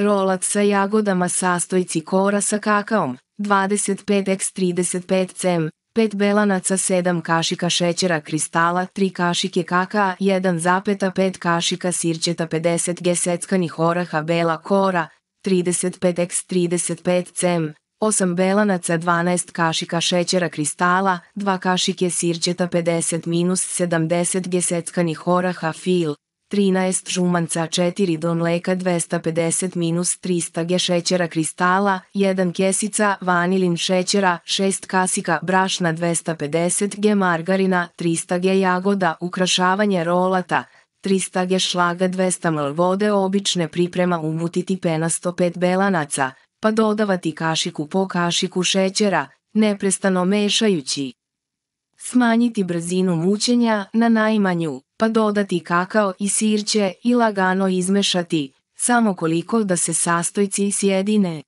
Rolat sa jagodama sastojci kora sa kakaom, 25x35 cm, 5 belanaca 7 kašika šećera kristala, 3 kašike kakaa, 1,5 kašika sirćeta 50 g seckanih oraha bela kora, 35x35 cm, 8 belanaca 12 kašika šećera kristala, 2 kašike sirćeta 50 70 g seckanih oraha fil, 13 žumanca 4 do mleka 250 minus 300 g šećera kristala, 1 kesica vanilin šećera, 6 kasika brašna 250 g margarina, 300 g jagoda, ukrašavanje rolata, 300 g šlaga 200 ml vode obične priprema umutiti pena 105 belanaca, pa dodavati kašiku po kašiku šećera, neprestano mešajući smanjiti brzinu mučenja na najmanju, pa dodati kakao i sirće i lagano izmešati, samo koliko da se sastojci sjedine.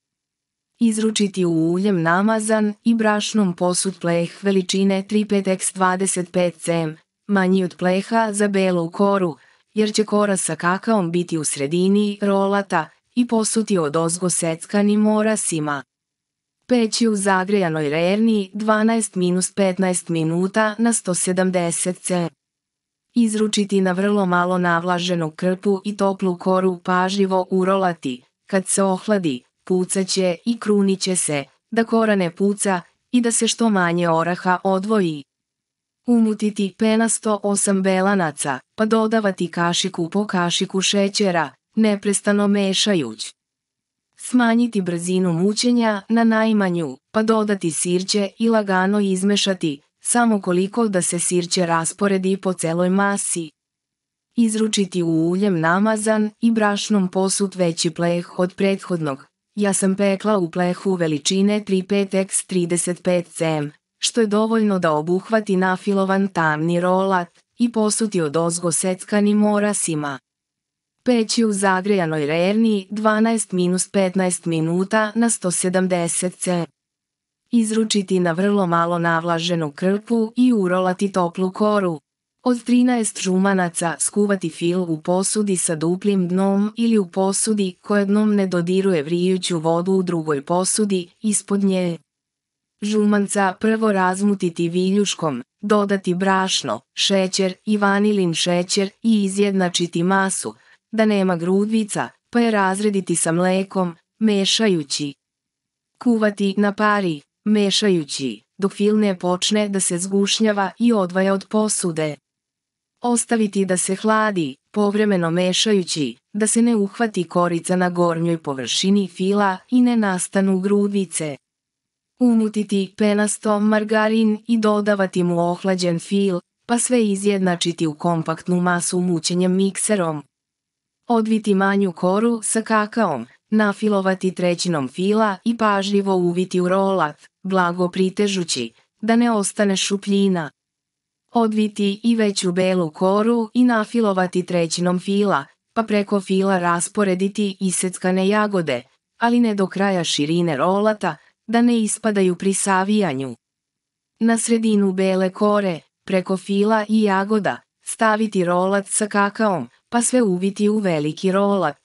Izručiti u uljem namazan i brašnom posud pleh veličine 35x25 cm, manji od pleha za belu koru, jer će kora sa kakaom biti u sredini rolata i posuti od ozgo seckanim orasima peći u zagrijanoj revni 12 minus 15 minuta na 170 C. Izručiti na vrlo malo navlaženu krpu i toplu koru pažljivo urolati, kad se ohladi, pucaće i kruniće se, da kora ne puca i da se što manje oraha odvoji. Umutiti pena 108 belanaca, pa dodavati kašiku po kašiku šećera, neprestano mešajući. Smanjiti brzinu mučenja na najmanju, pa dodati sirće i lagano izmešati, samo koliko da se sirće rasporedi po celoj masi. Izručiti u uljem namazan i brašnom posut veći pleh od prethodnog. Ja sam pekla u plehu veličine 35x35 cm, što je dovoljno da obuhvati nafilovan tamni rolat i posuti od ozgo seckanim orasima. Peći u zagrejanoj rerni 12 15 minuta na 170 C. Izručiti na vrlo malo navlaženu krpu i urolati toplu koru. Od 13 žumanaca skuvati fil u posudi sa duplim dnom ili u posudi koje dnom ne dodiruje vrijuću vodu u drugoj posudi ispod nje. Žumanca prvo razmutiti viljuškom, dodati brašno, šećer i vanilin šećer i izjednačiti masu, da nema grudvica, pa je razrediti sa mlekom, mešajući. Kuvati na pari, mešajući, dok fil ne počne da se zgušnjava i odvaja od posude. Ostaviti da se hladi, povremeno mešajući, da se ne uhvati korica na gornjoj površini fila i ne nastanu grudvice. Umutiti penasto margarin i dodavati mu ohlađen fil, pa sve izjednačiti u kompaktnu masu mućenjem mikserom. Odviti manju koru sa kakaom, nafilovati trećinom fila i pažljivo uviti u rolat, blago pritežući, da ne ostane šupljina. Odviti i veću belu koru i nafilovati trećinom fila, pa preko fila rasporediti iseckane jagode, ali ne do kraja širine rolata, da ne ispadaju pri savijanju. Na sredinu bele kore, preko fila i jagoda, staviti rolat sa kakaom, pa sve uviti u veliki rolat.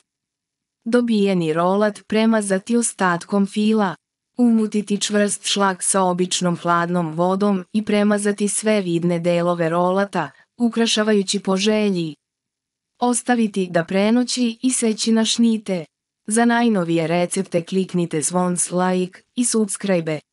Dobijeni rolat premazati ostatkom fila, umutiti čvrst šlak sa običnom hladnom vodom i premazati sve vidne delove rolata, ukrašavajući po želji. Ostaviti da prenoći i seći na šnite. Za najnovije recepte kliknite zvonc like i subscribe.